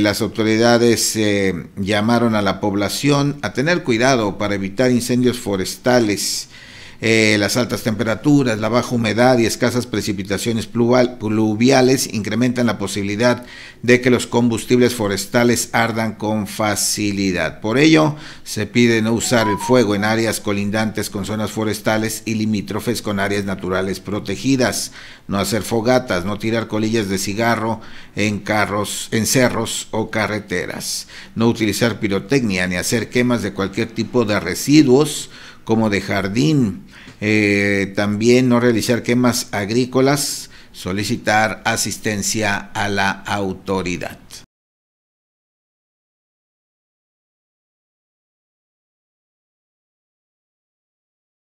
Eh, las autoridades eh, llamaron a la población a tener cuidado para evitar incendios forestales eh, las altas temperaturas, la baja humedad y escasas precipitaciones pluviales incrementan la posibilidad de que los combustibles forestales ardan con facilidad. Por ello, se pide no usar el fuego en áreas colindantes con zonas forestales y limítrofes con áreas naturales protegidas, no hacer fogatas, no tirar colillas de cigarro en carros, en cerros o carreteras, no utilizar pirotecnia ni hacer quemas de cualquier tipo de residuos como de jardín, eh, también no realizar quemas agrícolas, solicitar asistencia a la autoridad.